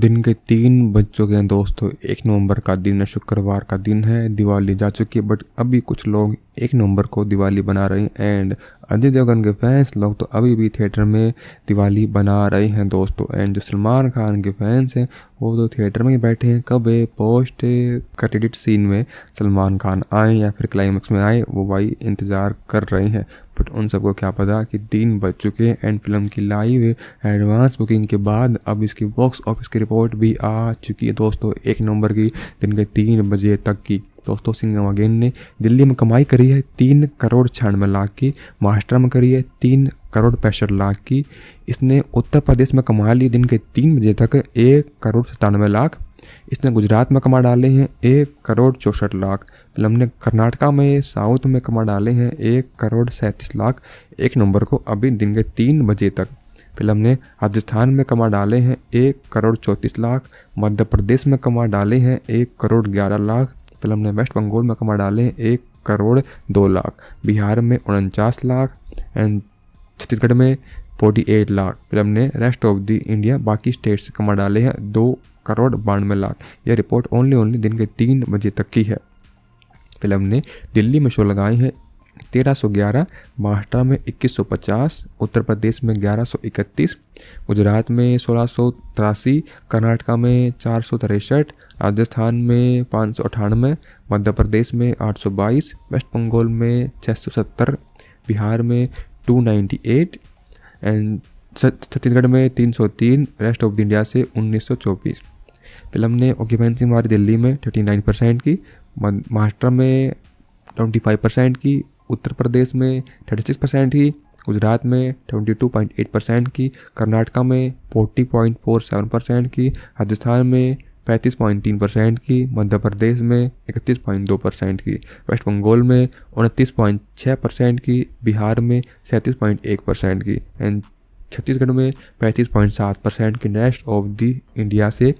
दिन के तीन बज चुके हैं दोस्तों एक नवंबर का दिन है शुक्रवार का दिन है दिवाली जा चुकी है बट अभी कुछ लोग एक नवंबर को दिवाली बना रहे हैं एंड अजय देवगन के फैंस लोग तो अभी भी थिएटर में दिवाली बना रहे हैं दोस्तों एंड जो सलमान खान के फैंस हैं वो तो थिएटर में ही बैठे हैं कब है पोस्ट क्रेडिट सीन में सलमान खान आए या फिर क्लाइमेक्स में आए वो भाई इंतज़ार कर रहे हैं बट उन सबको क्या पता कि दिन बज चुके हैं एंड फिल्म की लाइव एडवांस बुकिंग के बाद अब इसकी बॉक्स ऑफिस की रिपोर्ट भी आ चुकी है दोस्तों एक नंबर की दिन के तीन बजे तक की दोस्तों सिंह वागेन ने दिल्ली में कमाई करी है तीन करोड़ छियानवे लाख की महाराष्ट्र में करी है तीन करोड़ पैंसठ लाख की इसने उत्तर प्रदेश में कमा ली दिन के तीन बजे तक एक करोड़ सतानवे लाख इसने गुजरात में कमा डाले हैं एक करोड़ चौंसठ लाख फिर हमने कर्नाटका में साउथ में कमा डाले हैं एक करोड़ सैंतीस लाख एक नंबर को अभी दिन के तीन बजे तक फिल्म ने राजस्थान में कमा डाले हैं एक करोड़ चौंतीस लाख मध्य प्रदेश में कमा डाले हैं एक करोड़ ग्यारह लाख फिल्म ने वेस्ट बंगाल में कमा डाले एक करोड़ दो लाख बिहार में उनचास लाख एंड छत्तीसगढ़ में फोर्टी एट लाख फिल्म ने रेस्ट ऑफ द इंडिया बाकी स्टेट से कमा डाले हैं दो करोड़ बानवे लाख यह रिपोर्ट ओनली ओनली दिन के तीन बजे तक की है फिल्म ने दिल्ली में शो लगाए हैं 1311 महाराष्ट्र में 2150 उत्तर प्रदेश में 1131 गुजरात में सोलह कर्नाटका में चार राजस्थान में पाँच मध्य प्रदेश में 822 वेस्ट बंगाल में 670 बिहार में 298 एंड छत्तीसगढ़ में 303 रेस्ट ऑफ इंडिया से उन्नीस फिल्म ने ऑक्यूपेंसी हमारी दिल्ली में 39 परसेंट की महाराष्ट्र में 25 परसेंट की उत्तर प्रदेश में थर्टी सिक्स परसेंट की गुजरात में twenty two point eight percent की कर्नाटका में forty point four seven percent की राजस्थान में पैंतीस पॉइंट तीन परसेंट की मध्य प्रदेश में इकतीस पॉइंट दो परसेंट की वेस्ट बंगाल में उनतीस पॉइंट छः परसेंट की बिहार में सैंतीस पॉइंट एक परसेंट की एंड छत्तीसगढ़ में पैंतीस पॉइंट सात परसेंट की नेस्ट ऑफ द इंडिया से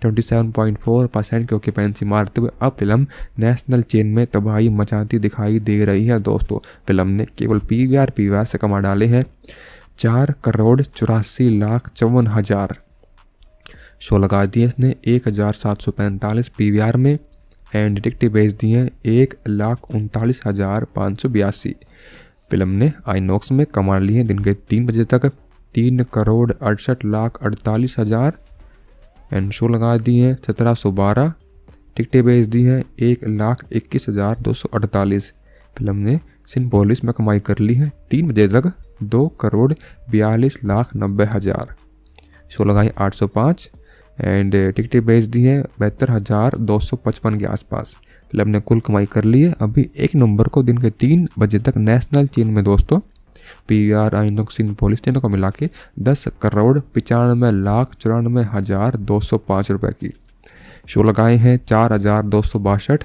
twenty seven point four percent की ऑक्यूपेंसी मारते हुए अब फिल्म नेशनल चेन में तबाही मचाती दिखाई दे रही है दोस्तों फिल्म ने केवल P V R P V R से कमा डाले हैं चार करोड़ चौरासी लाख चौवन हज़ार शो लगा दिए इसने एक हज़ार सात सौ पैंतालीस पी वी आर में एंड डिटेक्टिव भेज दिए एक लाख उनतालीस हज़ार पाँच सौ बयासी फिल्म ने आईनॉक्स में कमा ली है दिन के तीन बजे तक तीन करोड़ अड़सठ लाख अड़तालीस हज़ार एंड शो लगा दी हैं सत्रह सौ बारह टिकटें बेच दी हैं एक लाख इक्कीस हज़ार दो सौ अड़तालीस फिल्म ने सिंपोलिस में कमाई कर ली है तीन बजे तक दो करोड़ बयालीस लाख नब्बे हज़ार शो लगाई आठ सौ पाँच एंड टिकटें बेच दी हैं बहत्तर हज़ार दो सौ पचपन के आसपास फिल्म ने कुल कमाई कर ली है अभी एक नवंबर को दिन के तीन बजे तक नेशनल चीन में दोस्तों पी आर आइनॉक्स इन पॉलिस तीनों को मिला के दस करोड़ पचानवे लाख चौरानवे हज़ार दो सौ पाँच रुपये की शो लगाए हैं चार हज़ार दो सौ बासठ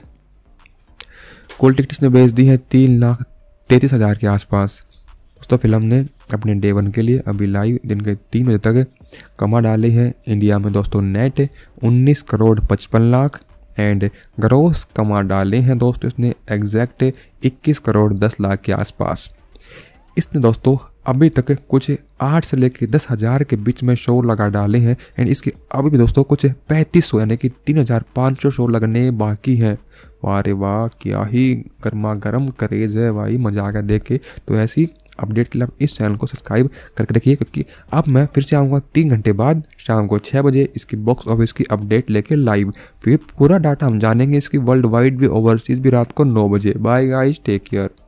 कुल टिकट ने बेच दी है तीन लाख तैंतीस हज़ार के आसपास दोस्तों फिल्म ने अपने डे वन के लिए अभी लाइव दिन के तीन बजे तक कमा डाली है इंडिया में दोस्तों नेट 19 करोड़ पचपन लाख एंड ग्रोस कमा डाले हैं दोस्तों इसने एग्जैक्ट 21 करोड़ 10 लाख के आसपास इसने दोस्तों अभी तक कुछ आठ से लेकर दस हज़ार के बीच में शो लगा डाले हैं एंड इसके अभी भी दोस्तों कुछ पैंतीस सौ यानी कि तीन हज़ार पाँच सौ शो लगने बाकी हैं वारे वाह क्या ही गर्मा गर्म करेज है भाई मज़ा आ गया देख के तो ऐसी अपडेट के लिए आप इस चैनल को सब्सक्राइब करके रखिए क्योंकि अब मैं फिर से आऊँगा तीन घंटे बाद शाम को छः बजे इसकी बॉक्स ऑफिस की अपडेट लेके लाइव फिर पूरा डाटा हम जानेंगे इसकी वर्ल्ड वाइड भी ओवरसीज़ भी रात को नौ बजे बाय गाइज टेक केयर